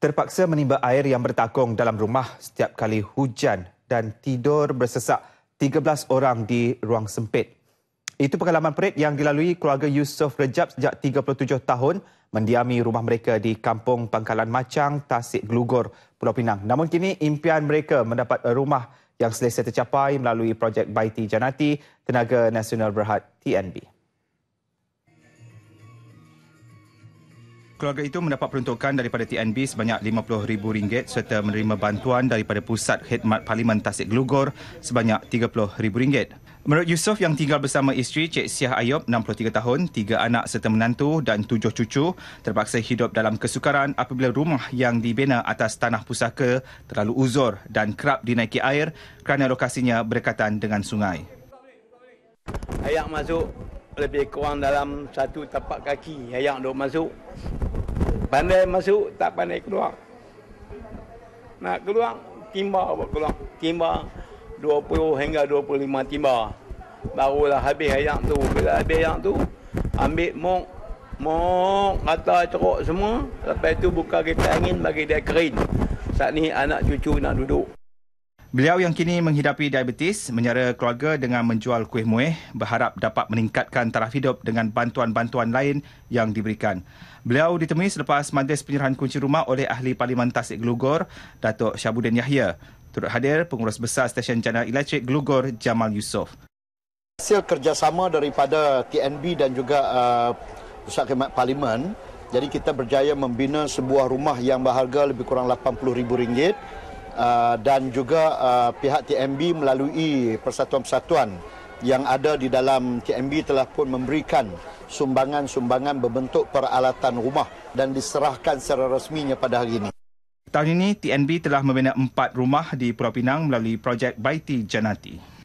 terpaksa menimba air yang bertakung dalam rumah setiap kali hujan dan tidur bersesak 13 orang di ruang sempit. Itu pengalaman perit yang dilalui keluarga Yusof Rejab sejak 37 tahun mendiami rumah mereka di kampung Pangkalan Macang, Tasik Glugor, Pulau Pinang. Namun kini impian mereka mendapat rumah yang selesai tercapai melalui projek Baiti Janati, Tenaga Nasional Berhad TNB. Keluarga itu mendapat peruntukan daripada TNB sebanyak RM50,000 serta menerima bantuan daripada Pusat Khidmat Parlimen Tasik Glugor sebanyak RM30,000. Menurut Yusof yang tinggal bersama isteri Cik Siah Ayub, 63 tahun, tiga anak serta menantu dan tujuh cucu terpaksa hidup dalam kesukaran apabila rumah yang dibina atas tanah pusaka terlalu uzur dan kerap dinaiki air kerana lokasinya berdekatan dengan sungai. Ayak masuk lebih kurang dalam satu tapak kaki. Ayak duduk masuk pandai masuk tak pandai keluar nak keluar timba buat keluar timba 20 hingga 25 timba barulah habis ayam tu bila habis ayam tu ambil mok mok kata ceruk semua lepas tu buka kita angin bagi dia kering saat ni anak cucu nak duduk Beliau yang kini menghidapi diabetes menyara keluarga dengan menjual kuih muih berharap dapat meningkatkan taraf hidup dengan bantuan-bantuan lain yang diberikan. Beliau ditemui selepas majlis penyerahan kunci rumah oleh Ahli Parlimen Tasik Gelugor, Datuk Syabudin Yahya. Turut hadir pengurus besar Stesen Jana Elektrik Gelugor, Jamal Yusof. Hasil kerjasama daripada TNB dan juga uh, Pusat Khidmat Parlimen, jadi kita berjaya membina sebuah rumah yang berharga lebih kurang RM80,000 Ah, dan juga ah, pihak TMB melalui persatuan-persatuan yang ada di dalam TMB telah pun memberikan sumbangan-sumbangan berbentuk peralatan rumah dan diserahkan secara resminya pada hari ini. Tahun ini, TNB telah membina empat rumah di Pulau Pinang melalui projek Baiti Janati.